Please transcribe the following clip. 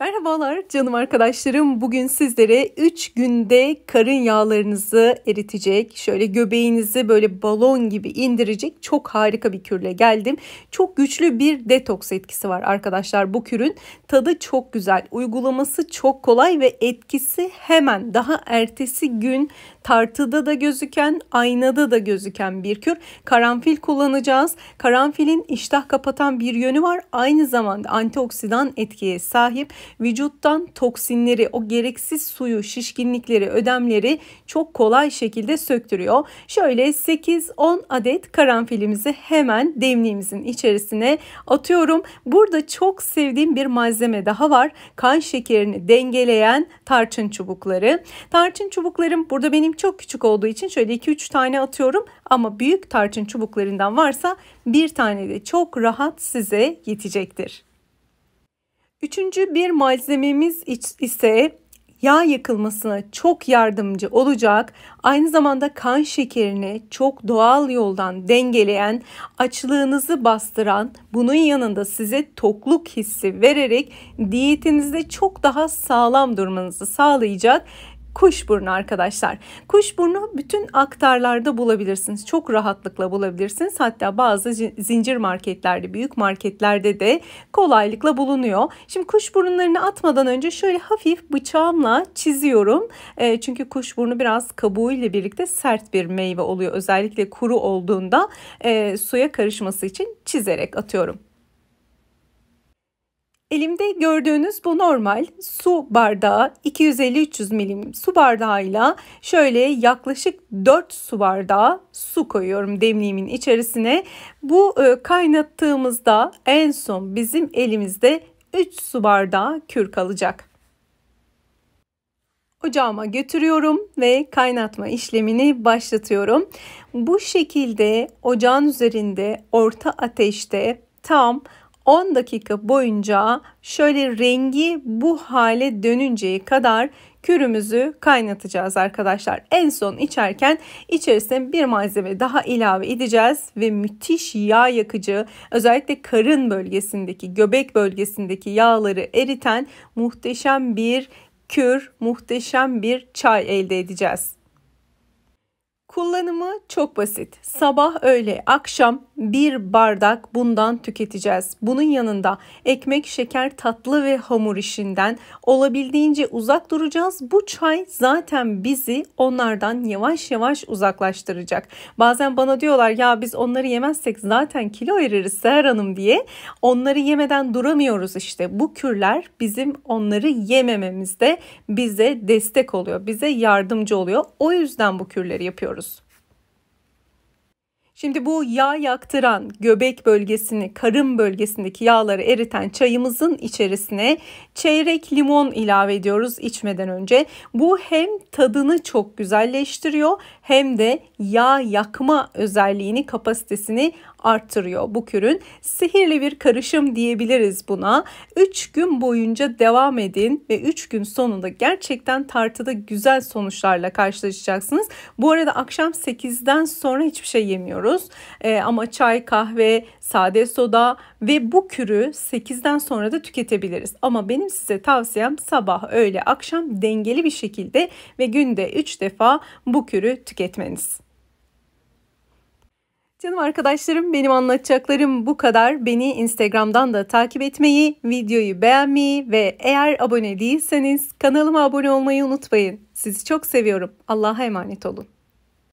Merhabalar canım arkadaşlarım. Bugün sizlere 3 günde karın yağlarınızı eritecek, şöyle göbeğinizi böyle balon gibi indirecek çok harika bir kürle geldim. Çok güçlü bir detoks etkisi var arkadaşlar bu kürün. Tadı çok güzel, uygulaması çok kolay ve etkisi hemen daha ertesi gün tartıda da gözüken, aynada da gözüken bir kür. Karanfil kullanacağız. Karanfilin iştah kapatan bir yönü var. Aynı zamanda antioksidan etkiye sahip vücuttan toksinleri, o gereksiz suyu, şişkinlikleri, ödemleri çok kolay şekilde söktürüyor. Şöyle 8-10 adet karanfilimizi hemen demliğimizin içerisine atıyorum. Burada çok sevdiğim bir malzeme daha var. Kan şekerini dengeleyen tarçın çubukları. Tarçın çubuklarım burada benim çok küçük olduğu için şöyle 2-3 tane atıyorum ama büyük tarçın çubuklarından varsa bir tane de çok rahat size yetecektir. Üçüncü bir malzememiz ise yağ yakılmasına çok yardımcı olacak, aynı zamanda kan şekerini çok doğal yoldan dengeleyen, açlığınızı bastıran, bunun yanında size tokluk hissi vererek diyetinizde çok daha sağlam durmanızı sağlayacak kuşburnu arkadaşlar. Kuşburnu bütün aktarlarda bulabilirsiniz. Çok rahatlıkla bulabilirsiniz. Hatta bazı zincir marketlerde, büyük marketlerde de kolaylıkla bulunuyor. Şimdi kuşburunlarını atmadan önce şöyle hafif bıçağımla çiziyorum. E, çünkü kuşburnu biraz kabuğuyla birlikte sert bir meyve oluyor. Özellikle kuru olduğunda e, suya karışması için çizerek atıyorum. Elimde gördüğünüz bu normal su bardağı 250-300 milim su bardağıyla şöyle yaklaşık 4 su bardağı su koyuyorum demliğimin içerisine. Bu e, kaynattığımızda en son bizim elimizde 3 su bardağı kür kalacak. Ocağıma götürüyorum ve kaynatma işlemini başlatıyorum. Bu şekilde ocağın üzerinde orta ateşte tam 10 dakika boyunca şöyle rengi bu hale dönünceye kadar kürümüzü kaynatacağız arkadaşlar. En son içerken içerisine bir malzeme daha ilave edeceğiz ve müthiş yağ yakıcı özellikle karın bölgesindeki göbek bölgesindeki yağları eriten muhteşem bir kür, muhteşem bir çay elde edeceğiz. Kullanımı çok basit. Sabah, öğle, akşam bir bardak bundan tüketeceğiz. Bunun yanında ekmek, şeker, tatlı ve hamur işinden olabildiğince uzak duracağız. Bu çay zaten bizi onlardan yavaş yavaş uzaklaştıracak. Bazen bana diyorlar ya biz onları yemezsek zaten kilo veririz Seher Hanım diye. Onları yemeden duramıyoruz işte. Bu kürler bizim onları yemememizde bize destek oluyor. Bize yardımcı oluyor. O yüzden bu kürleri yapıyoruz yapıyoruz. Şimdi bu yağ yaktıran göbek bölgesini, karın bölgesindeki yağları eriten çayımızın içerisine çeyrek limon ilave ediyoruz içmeden önce. Bu hem tadını çok güzelleştiriyor hem de yağ yakma özelliğini, kapasitesini arttırıyor bu kürün. Sihirli bir karışım diyebiliriz buna. 3 gün boyunca devam edin ve 3 gün sonunda gerçekten tartıda güzel sonuçlarla karşılaşacaksınız. Bu arada akşam 8'den sonra hiçbir şey yemiyoruz içmiyoruz. E, ama çay, kahve, sade soda ve bu kürü 8'den sonra da tüketebiliriz. Ama benim size tavsiyem sabah, öğle, akşam dengeli bir şekilde ve günde 3 defa bu kürü tüketmeniz. Canım arkadaşlarım benim anlatacaklarım bu kadar. Beni Instagram'dan da takip etmeyi, videoyu beğenmeyi ve eğer abone değilseniz kanalıma abone olmayı unutmayın. Sizi çok seviyorum. Allah'a emanet olun.